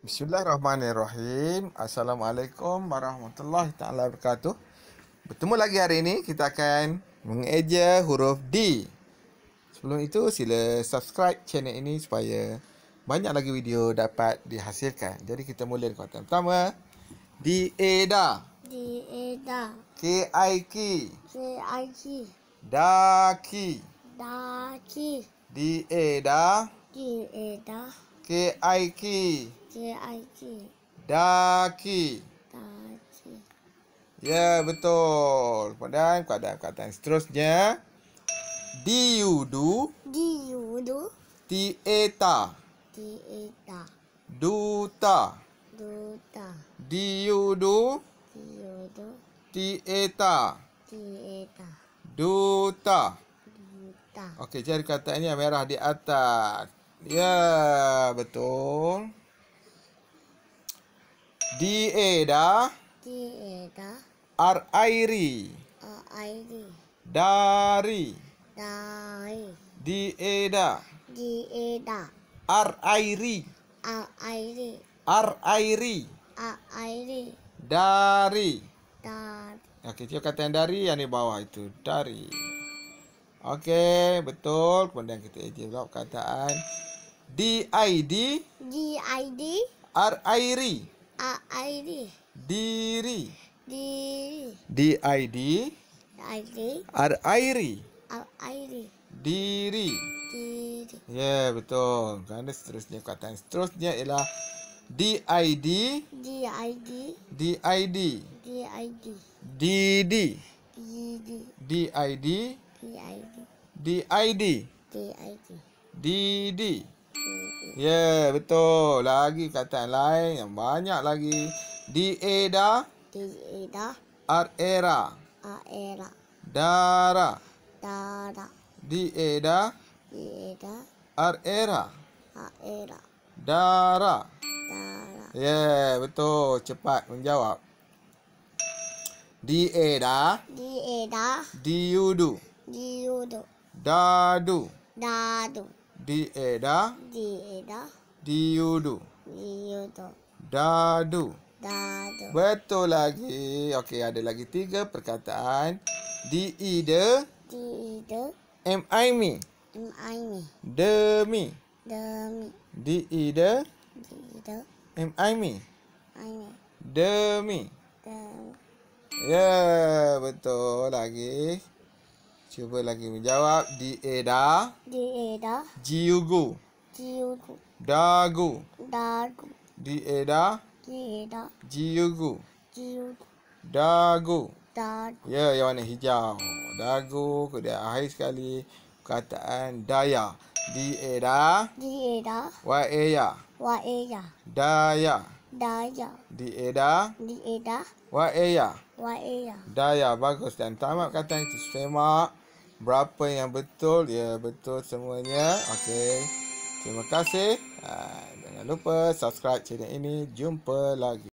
Bismillahirrahmanirrahim. Assalamualaikum warahmatullahi taala wabarakatuh. Bertemu lagi hari ini kita akan mengeja huruf D. Sebelum itu sila subscribe channel ini supaya banyak lagi video dapat dihasilkan. Jadi kita mulai dengan kata pertama. D A D. D A D. K I K. K I K. D K. D K. D A D. D A D. K I K. K I K. Daki. Daki. Ya, yeah, betul. Dan keadaan keadaan seterusnya. Di you do. Di you do. Ti eta. Ti eta. Duta. Duta. Di you do. Di you do. Ti eta. Ti eta. Duta. Duta. Okey, jadi kata ini yang merah di atas. Ya, betul. Di Eda. Di Eda. Ar airi. Dari. Dari. Di Eda. Di Eda. Ar Airi. Ar airi. Dari. Dari. Ya okay, kata yang dari yang di bawah itu dari. Okey, betul. Kemudian kita edit pula perkataan R. DID RIRI RIRI diri diri DID I R. diri diri Ya, yeah, betul. Kerana seterusnya perkataan seterusnya ialah D D. D D. D D. D I I I DID D. DID DID D I D di id di id di D. D D. D Yeah, betul. Lagi kata lain yang banyak lagi. D A da. D A da. R E ra. A E ra. Da ra. Da D A da. D A da. R E A E ra. Da ra. Yeah, betul. Cepat menjawab. di eda di eda di yudu Diodo. Dadu. Dadu. Dieda. Dieda. Diudu. Diudu. Dadu. Dadu. Betul lagi. Okey, ada lagi tiga perkataan. Diida. Diida. Am I me? Am I me? Demi. Demi. Diida. Diida. Am I me? I me. Demi. Demi. Ya, yeah, betul lagi. Cuba lagi menjawab. Di A da. Di A da. Ji u gu. Ji u gu. Da gu. Da gu. Di A da. Di A da. Ji u gu. Ji u gu. Da gu. Da gu. Ya, yang warna hijau. Da gu. Kemudian akhir sekali. Kataan daya. Di A da. Di A da. Wa A ya. Wa A ya. Daya. Daya. Di Eda. Di Eda. Wa Eya. Wa Eya. Daya bagus dan tamat kata itu sistema. Berapa yang betul? Ya betul semuanya. Okey. Terima kasih. Ah, jangan lupa subscribe channel ini. Jumpa lagi.